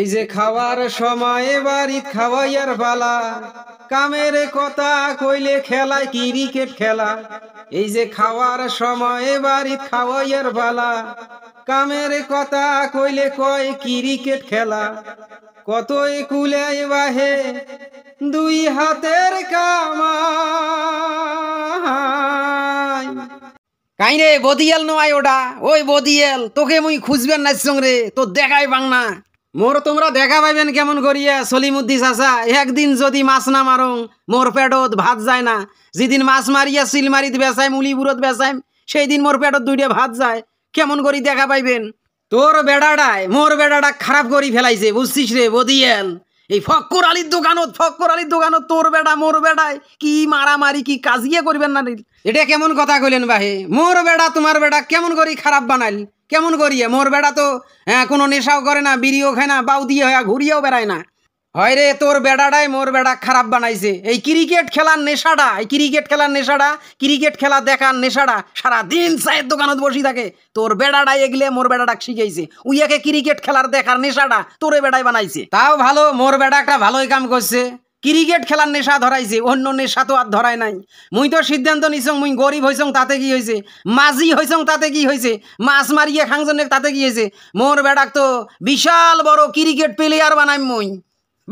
এই যে খাওয়ার সময় বাড়ি খাওয়াইয়ার বালা কামের কথা কইলে খেলা ক্রিকেট খেলা এই যে খাওয়ার সময় বাড়ি খাওয়াইয়ার বালা কামের কথা কইলে কয় ক্রিকেট খেলা কতই কুলে বাহে দুই হাতের কামা কাই রে বদিয়াল নয় ওটা ওই বদিয়াল তোকে মুই খুঁজবেন নাচং রে তোর দেখাই বাংনা মোর তোমরা দেখা পাইবেন কেমন করিয়া সলিমুদ্দি চাষা একদিন যদি মাছ না মারং মোর পেটত ভাত যায় না যেদিন মাছ মারিয়া মারিত বেসাইম উলিপুরত বেসাইম সেই দিন মোর পেটত দুইটা ভাত যায় কেমন করি দেখা পাইবেন তোর বেড়াটায় মোর বেড়াটা খারাপ করি ফেলাইছে বুঝছিস রে বদিয়াল এই ফক্কর আলীর দোকানত ফক্কর আলীর দোকানত তোর বেড়া মোর বেড়ায় কি মারামারি কি কাজিয়ে করবেন না এটা কেমন কথা কইলেন বাহে মোর বেড়া তোমার বেড়া কেমন করি খারাপ বানাইল কেমন করিয়ে মোর বেড়া তো হ্যাঁ, কোনো নেশাও করে না বিড়িও খায় না বাউ দিয়ে হয় ঘুরিয়েও বেড়ায় না হয় রে তোর বেড়াটাই মোর বেড়া খারাপ বানাইছে এই ক্রিকেট খেলার নেশাটা এই ক্রিকেট খেলার নেশাটা ক্রিকেট খেলা দেখার নেশাটা সারা দিন চায়ের দোকানত বসি থাকে তোর বেড়াটাই এগলে মোর বেড়াটা শিখাইছে উইয়াকে ক্রিকেট খেলার দেখার নেশাটা তোরে বেড়াই বানাইছে তাও ভালো মোর বেড়া একটা ভালোই কাম করছে ক্রিকেট খেলার নেশা ধরাইছে অন্য নেশা তো আর ধরায় নাই মুই তো সিদ্ধান্ত নিছং মুই গরিব হইছং তাতে কি হয়েছে মাঝি হইছং তাতে কি হয়েছে মাছ মারিয়ে খাংজনে তাতে কি হয়েছে মোর বেড়াক তো বিশাল বড় ক্রিকেট প্লেয়ার বানাই মুই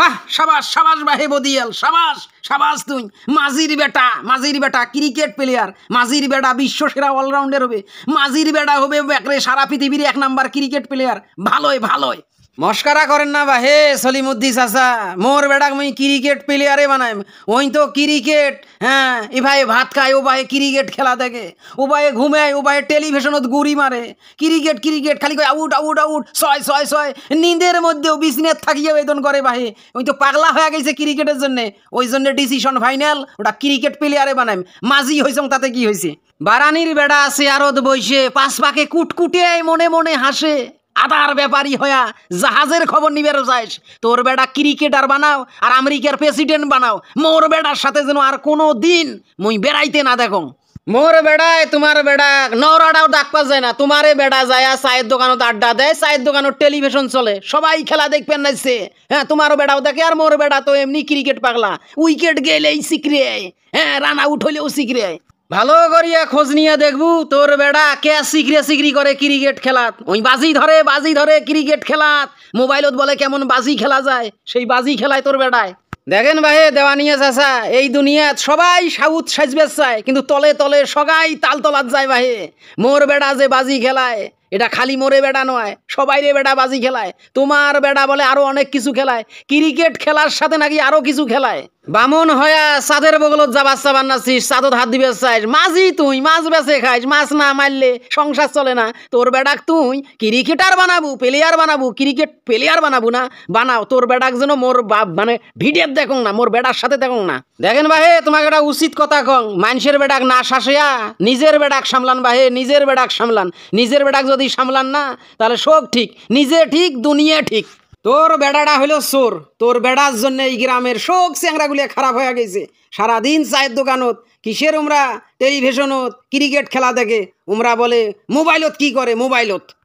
বাহ সাবাস সাবাস বাহে বদিয়াল সাবাস সাবাস তুই মাঝির বেটা মাঝির বেটা ক্রিকেট প্লেয়ার মাঝির বেটা বিশ্ব সেরা অলরাউন্ডার হবে মাঝির বেটা হবে একরে সারা পৃথিবীর এক নাম্বার ক্রিকেট প্লেয়ার ভালোই ভালোই মস্কারা করেন না বা হে সলিমুদ্দি সাসা মোর বেড়াক মুই ক্রিকেট প্লেয়ারে বানাই ওই তো ক্রিকেট হ্যাঁ এ ভাই ভাত খায় ও ভাই ক্রিকেট খেলা দেখে ও ভাই ঘুমায় ও ভাই টেলিভিশনত গুড়ি মারে ক্রিকেট ক্রিকেট খালি কয় আউট আউট আউট ছয় ছয় ছয় নিন্দের মধ্যেও বিজনেস থাকিয়ে বেদন করে ভাই ওই তো পাগলা হয়ে গেছে ক্রিকেটের জন্যে ওই জন্য ডিসিশন ফাইনাল ওটা ক্রিকেট প্লেয়ারে বানাই মাঝি হয়েছ তাতে কি হয়েছে বারানির বেড়া আছে আরত বইসে পাশ পাকে কুটকুটে মনে মনে হাসে আদার ব্যাপারী হয়া জাহাজের খবর নিবেরো যাইস তোর বেটা ক্রিকেটার বানাও আর আমেরিকার প্রেসিডেন্ট বানাও মোর বেটার সাথে যেন আর কোনো দিন মুই বেড়াইতে না দেখো মোর বেড়ায় তোমার বেড়া নওরাডাও ডাক পাস যায় না তোমারে বেড়া যায় চায়ের দোকানত আড্ডা দেয় চায়ের দোকানত টেলিভিশন চলে সবাই খেলা দেখবেন নাইছে হ্যাঁ তোমারও বেড়াও দেখে আর মোর বেড়া তো এমনি ক্রিকেট পাগলা উইকেট গেলেই সিক্রিয়ায় হ্যাঁ রান আউট হইলেও সিক্রিয়ায় ভালো করিয়া খোঁজ নিয়ে দেখবু তোর বেড়া কে সিগরে সিগরি করে ক্রিকেট খেলাত ওই বাজি ধরে বাজি ধরে ক্রিকেট খেলাত মোবাইলত বলে কেমন বাজি খেলা যায় সেই বাজি খেলায় তোর বেড়ায় দেখেন ভাই দেওয়া নিয়ে চাষা এই দুনিয়াত সবাই সাউথ সাজবে চায় কিন্তু তলে তলে সবাই তালতলাত যায় ভাই মোর বেড়া যে বাজি খেলায় এটা খালি মোরে বেড়া নয় সবাই রে বেড়া বাজি খেলায় তোমার বেড়া বলে আরও অনেক কিছু খেলায় ক্রিকেট খেলার সাথে নাকি আরও কিছু খেলায় বামন হয়া সাদের বগলত যাবার সাবান নাচিস সাদত হাত দিবে চাইস মাঝি তুই মাছ বেছে খাইস মাছ না মারলে সংসার চলে না তোর বেডাক তুই ক্রিকেটার বানাবো প্লেয়ার বানাবো ক্রিকেট প্লেয়ার বানাবো না বানাও তোর বেডাক যেন মোর বাপ মানে ভিডিও দেখুন না মোর বেডার সাথে দেখুন না দেখেন বাহে তোমাকে একটা উচিত কথা কং মানুষের বেডাক না শাসিয়া নিজের বেডাক সামলান বাহে নিজের বেডাক সামলান নিজের বেডাক যদি সামলান না তাহলে সব ঠিক নিজে ঠিক দুনিয়া ঠিক তোর বেড়াটা হলো সোর তোর বেড়ার জন্য এই গ্রামের শোক চ্যাংরাগুলি খারাপ হয়ে গেছে সারাদিন চায়ের দোকানত কিসের ওমরা টেলিভিশনত ক্রিকেট খেলা দেখে ওমরা বলে মোবাইলত কি করে মোবাইলত